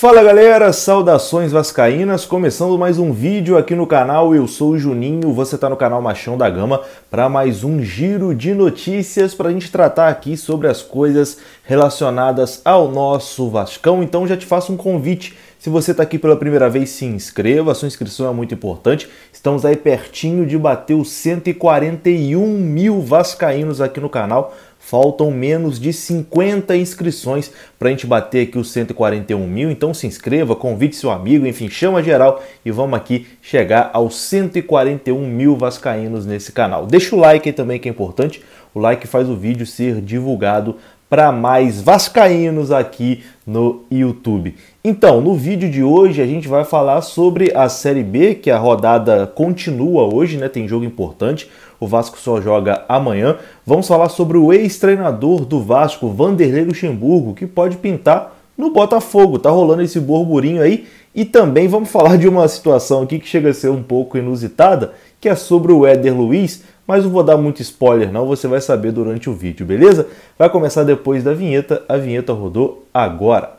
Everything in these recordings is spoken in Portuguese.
Fala galera, saudações vascaínas, começando mais um vídeo aqui no canal, eu sou o Juninho, você está no canal Machão da Gama para mais um giro de notícias para a gente tratar aqui sobre as coisas relacionadas ao nosso Vascão, então já te faço um convite se você está aqui pela primeira vez, se inscreva, a sua inscrição é muito importante. Estamos aí pertinho de bater os 141 mil vascaínos aqui no canal. Faltam menos de 50 inscrições para a gente bater aqui os 141 mil. Então se inscreva, convide seu amigo, enfim, chama geral e vamos aqui chegar aos 141 mil vascaínos nesse canal. Deixa o like aí também que é importante. O like faz o vídeo ser divulgado para mais vascaínos aqui no YouTube. Então, no vídeo de hoje a gente vai falar sobre a Série B, que a rodada continua hoje, né? Tem jogo importante. O Vasco só joga amanhã. Vamos falar sobre o ex-treinador do Vasco, Vanderlei Luxemburgo, que pode pintar no Botafogo. Tá rolando esse burburinho aí. E também vamos falar de uma situação aqui que chega a ser um pouco inusitada, que é sobre o Éder Luiz, mas não vou dar muito spoiler não, você vai saber durante o vídeo, beleza? Vai começar depois da vinheta, a vinheta rodou agora.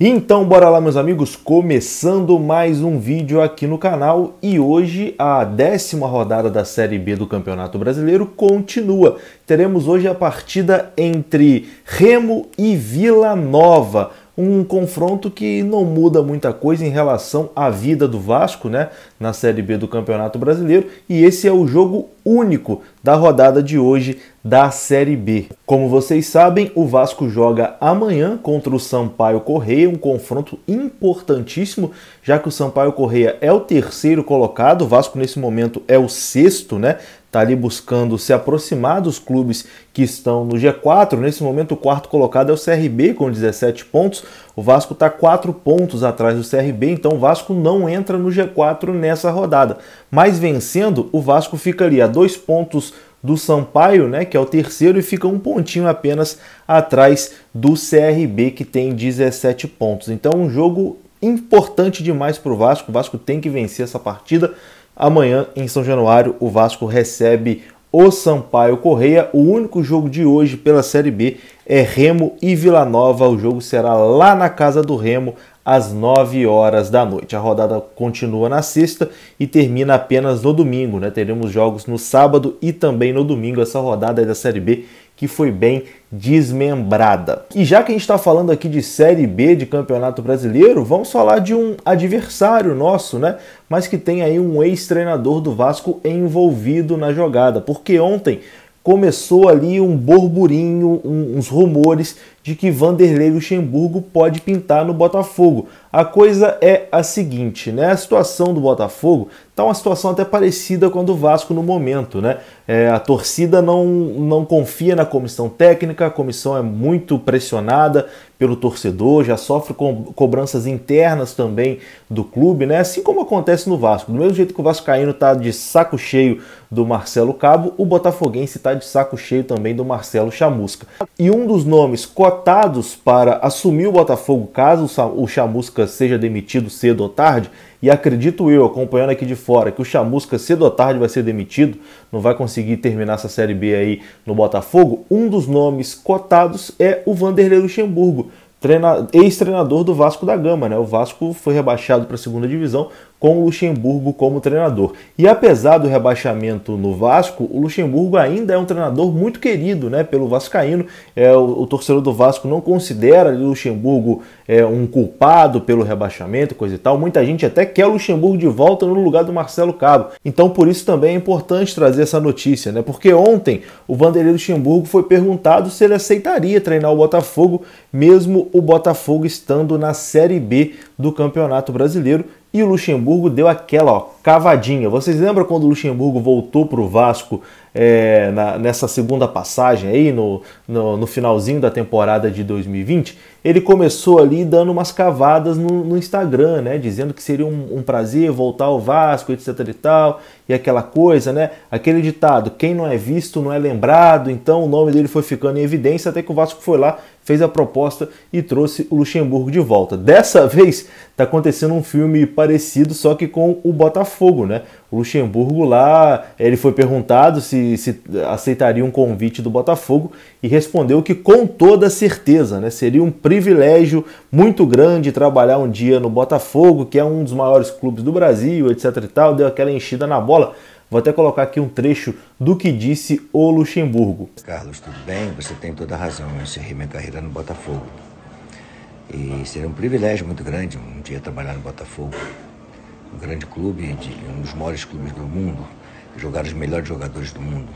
Então, bora lá, meus amigos, começando mais um vídeo aqui no canal e hoje a décima rodada da Série B do Campeonato Brasileiro continua. Teremos hoje a partida entre Remo e Vila Nova um confronto que não muda muita coisa em relação à vida do Vasco, né? na Série B do Campeonato Brasileiro e esse é o jogo único da rodada de hoje da Série B. Como vocês sabem, o Vasco joga amanhã contra o Sampaio Correia, um confronto importantíssimo, já que o Sampaio Correia é o terceiro colocado, o Vasco nesse momento é o sexto, né? Tá ali buscando se aproximar dos clubes que estão no G4. Nesse momento, o quarto colocado é o CRB com 17 pontos. O Vasco está quatro pontos atrás do CRB, então o Vasco não entra no G4 nessa rodada. Mas vencendo, o Vasco ficaria a dois pontos do Sampaio, né, que é o terceiro, e fica um pontinho apenas atrás do CRB, que tem 17 pontos. Então, um jogo importante demais para o Vasco. O Vasco tem que vencer essa partida. Amanhã, em São Januário, o Vasco recebe o Sampaio Correia. O único jogo de hoje pela Série B é Remo e Vila Nova. O jogo será lá na casa do Remo às 9 horas da noite. A rodada continua na sexta e termina apenas no domingo, né? Teremos jogos no sábado e também no domingo essa rodada é da Série B que foi bem desmembrada. E já que a gente está falando aqui de Série B de Campeonato Brasileiro, vamos falar de um adversário nosso, né? Mas que tem aí um ex-treinador do Vasco envolvido na jogada, porque ontem começou ali um burburinho, um, uns rumores de que Vanderlei Luxemburgo pode pintar no Botafogo. A coisa é a seguinte, né? A situação do Botafogo está uma situação até parecida com a do Vasco no momento, né? É, a torcida não, não confia na comissão técnica, a comissão é muito pressionada pelo torcedor, já sofre com cobranças internas também do clube, né? Assim como acontece no Vasco. Do mesmo jeito que o Vascaíno está de saco cheio do Marcelo Cabo, o Botafoguense está de saco cheio também do Marcelo Chamusca. E um dos nomes cotados para assumir o Botafogo caso o Chamusca Chamusca seja demitido cedo ou tarde, e acredito eu, acompanhando aqui de fora, que o Chamusca cedo ou tarde vai ser demitido, não vai conseguir terminar essa Série B aí no Botafogo, um dos nomes cotados é o Vanderlei Luxemburgo, ex-treinador do Vasco da Gama, né? O Vasco foi rebaixado para a segunda divisão com o Luxemburgo como treinador. E apesar do rebaixamento no Vasco, o Luxemburgo ainda é um treinador muito querido né, pelo Vascaíno. É, o, o torcedor do Vasco não considera o Luxemburgo é, um culpado pelo rebaixamento, coisa e tal. Muita gente até quer o Luxemburgo de volta no lugar do Marcelo Cabo. Então por isso também é importante trazer essa notícia, né? Porque ontem o Vanderlei Luxemburgo foi perguntado se ele aceitaria treinar o Botafogo, mesmo o Botafogo estando na Série B do Campeonato Brasileiro e o Luxemburgo deu aquela ó, cavadinha. Vocês lembram quando o Luxemburgo voltou para o Vasco é, na, nessa segunda passagem aí, no, no, no, finalzinho da temporada de 2020, ele começou ali dando umas cavadas no, no Instagram, né? Dizendo que seria um, um, prazer voltar ao Vasco, etc e tal, e aquela coisa, né? Aquele ditado, quem não é visto não é lembrado, então o nome dele foi ficando em evidência até que o Vasco foi lá, fez a proposta e trouxe o Luxemburgo de volta. Dessa vez tá acontecendo um filme parecido, só que com o Botafogo, né? O Luxemburgo lá, ele foi perguntado se, se, aceitaria um convite do Botafogo e respondeu que com toda certeza, né? Seria um privilégio muito grande trabalhar um dia no Botafogo, que é um dos maiores clubes do Brasil, etc e tal, deu aquela enchida na bola. Vou até colocar aqui um trecho do que disse o Luxemburgo. Carlos, tudo bem? Você tem toda a razão. Eu encerrei minha carreira no Botafogo. E seria um privilégio muito grande um dia trabalhar no Botafogo um grande clube, de, um dos maiores clubes do mundo, jogar os melhores jogadores do mundo.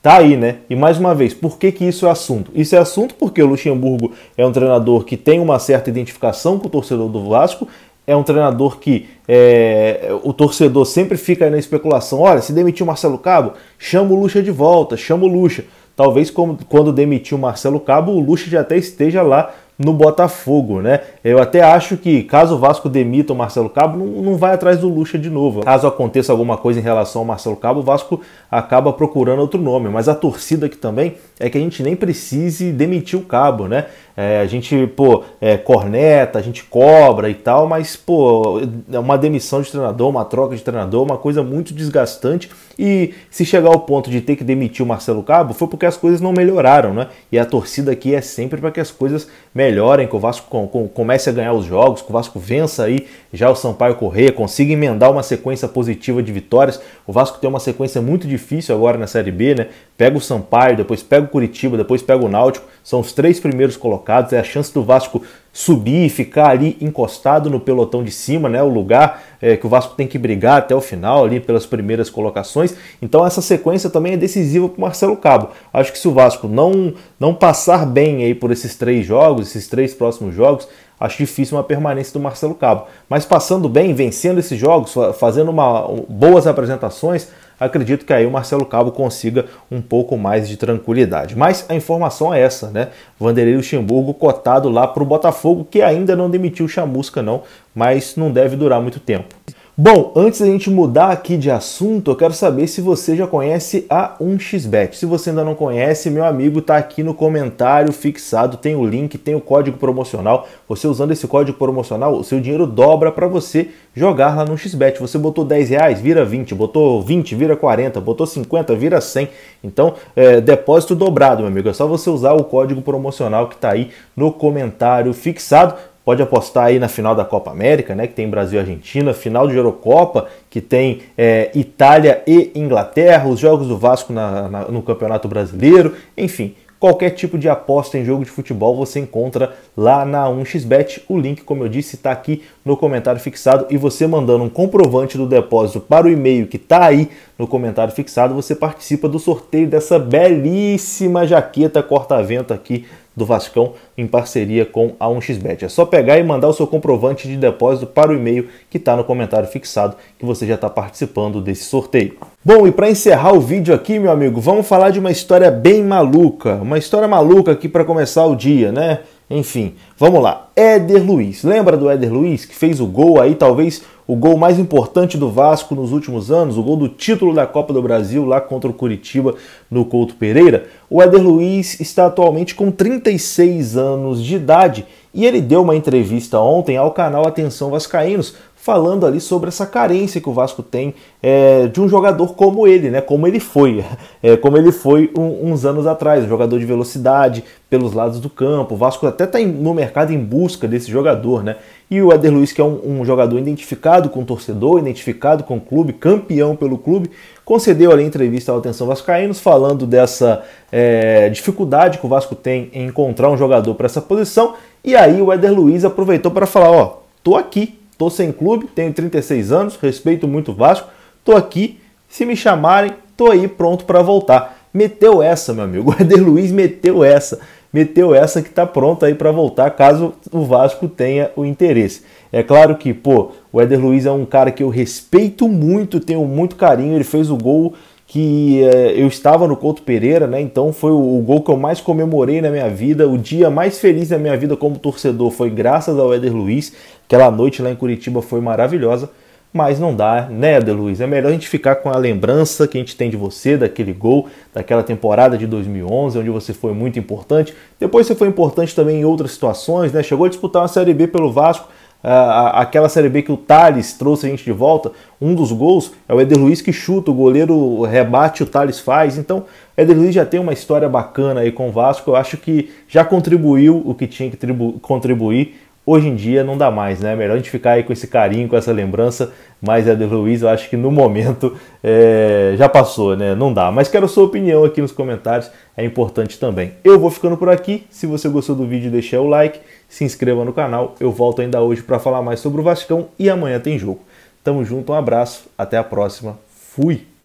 Tá aí, né? E mais uma vez, por que, que isso é assunto? Isso é assunto porque o Luxemburgo é um treinador que tem uma certa identificação com o torcedor do Vasco, é um treinador que é, o torcedor sempre fica na especulação: olha, se demitiu o Marcelo Cabo, chama o Luxa de volta, chama o Luxa. Talvez como, quando demitiu o Marcelo Cabo, o Luxa já até esteja lá no Botafogo, né? Eu até acho que caso o Vasco demita o Marcelo Cabo, não, não, vai atrás do Lucha de novo. Caso aconteça alguma coisa em relação ao Marcelo Cabo, o Vasco acaba procurando outro nome. Mas a torcida aqui também é que a gente nem precise demitir o Cabo, né? É, a gente, pô, é, corneta, a gente cobra e tal, mas, pô, é uma demissão de treinador, uma troca de treinador, uma coisa muito desgastante. E se chegar ao ponto de ter que demitir o Marcelo Cabo, foi porque as coisas não melhoraram, né? E a torcida aqui é sempre para que as coisas melhorem melhorem, que o Vasco com, com, comece a ganhar os jogos, que o Vasco vença aí já o Sampaio Correia, consiga emendar uma sequência positiva de vitórias. O Vasco tem uma sequência muito difícil agora na Série B, né? Pega o Sampaio, depois pega o Curitiba, depois pega o Náutico. São os três primeiros colocados. É a chance do Vasco subir e ficar ali encostado no pelotão de cima, né? O lugar é, que o Vasco tem que brigar até o final ali pelas primeiras colocações. Então essa sequência também é decisiva para o Marcelo Cabo. Acho que se o Vasco não não passar bem aí por esses três jogos, esses três próximos jogos, acho difícil uma permanência do Marcelo Cabo. Mas passando bem, vencendo esses jogos, fazendo uma, boas apresentações, acredito que aí o Marcelo Cabo consiga um pouco mais de tranquilidade. Mas a informação é essa, né? Vanderlei Luxemburgo cotado lá para o Botafogo, que ainda não demitiu Chamusca não, mas não deve durar muito tempo. Bom, antes da gente mudar aqui de assunto, eu quero saber se você já conhece a 1xBet. Se você ainda não conhece, meu amigo, tá aqui no comentário fixado, tem o link, tem o código promocional. Você usando esse código promocional, o seu dinheiro dobra para você jogar lá no XBet. Você botou 10 reais, vira 20, botou 20, vira 40, botou 50, vira 100. Então, é, depósito dobrado, meu amigo. É só você usar o código promocional que está aí no comentário fixado. Pode apostar aí na final da Copa América, né, que tem Brasil e Argentina, final de Eurocopa, que tem é, Itália e Inglaterra, os jogos do Vasco na, na, no Campeonato Brasileiro, enfim. Qualquer tipo de aposta em jogo de futebol você encontra lá na 1xBet. O link, como eu disse, está aqui no comentário fixado. E você mandando um comprovante do depósito para o e-mail que está aí no comentário fixado, você participa do sorteio dessa belíssima jaqueta corta-vento aqui do Vascão em parceria com a 1xBet. É só pegar e mandar o seu comprovante de depósito para o e-mail que está no comentário fixado que você já está participando desse sorteio. Bom, e para encerrar o vídeo aqui, meu amigo, vamos falar de uma história bem maluca. Uma história maluca aqui para começar o dia, né? Enfim, vamos lá. Éder Luiz. Lembra do Éder Luiz que fez o gol aí, talvez o gol mais importante do Vasco nos últimos anos, o gol do título da Copa do Brasil lá contra o Curitiba no Couto Pereira, o Éder Luiz está atualmente com 36 anos de idade e ele deu uma entrevista ontem ao canal Atenção Vascaínos falando ali sobre essa carência que o Vasco tem é, de um jogador como ele, né? Como ele foi, é, como ele foi um, uns anos atrás, jogador de velocidade pelos lados do campo. O Vasco até está no mercado em busca desse jogador, né? E o Eder Luiz, que é um, um, jogador identificado com o torcedor, identificado com o clube, campeão pelo clube, concedeu ali entrevista ao Atenção Vascaínos falando dessa é, dificuldade que o Vasco tem em encontrar um jogador para essa posição. E aí o Eder Luiz aproveitou para falar, ó, tô aqui, Tô sem clube, tenho 36 anos, respeito muito o Vasco, tô aqui. Se me chamarem, tô aí pronto para voltar. Meteu essa, meu amigo. O Eder Luiz meteu essa. Meteu essa que tá pronta aí para voltar, caso o Vasco tenha o interesse. É claro que, pô, o Eder Luiz é um cara que eu respeito muito, tenho muito carinho. Ele fez o gol que eh, eu estava no Couto Pereira, né? Então foi o, o, gol que eu mais comemorei na minha vida, o dia mais feliz da minha vida como torcedor foi graças ao Éder Luiz. Aquela noite lá em Curitiba foi maravilhosa, mas não dá, né, Éder Luiz? É melhor a gente ficar com a lembrança que a gente tem de você, daquele gol, daquela temporada de 2011, onde você foi muito importante. Depois você foi importante também em outras situações, né? Chegou a disputar uma Série B pelo Vasco, ah, aquela Série B que o Thales trouxe a gente de volta, um dos gols é o Eder Luiz que chuta, o goleiro rebate, o Thales faz. Então, o Eder Luiz já tem uma história bacana aí com o Vasco. Eu acho que já contribuiu o que tinha que contribuir hoje em dia não dá mais, né? É melhor a gente ficar aí com esse carinho, com essa lembrança, mas a do Luiz eu acho que no momento é, já passou, né? Não dá. Mas quero a sua opinião aqui nos comentários, é importante também. Eu vou ficando por aqui. Se você gostou do vídeo, deixa o like, se inscreva no canal. Eu volto ainda hoje para falar mais sobre o Vascão e amanhã tem jogo. Tamo junto, um abraço, até a próxima. Fui!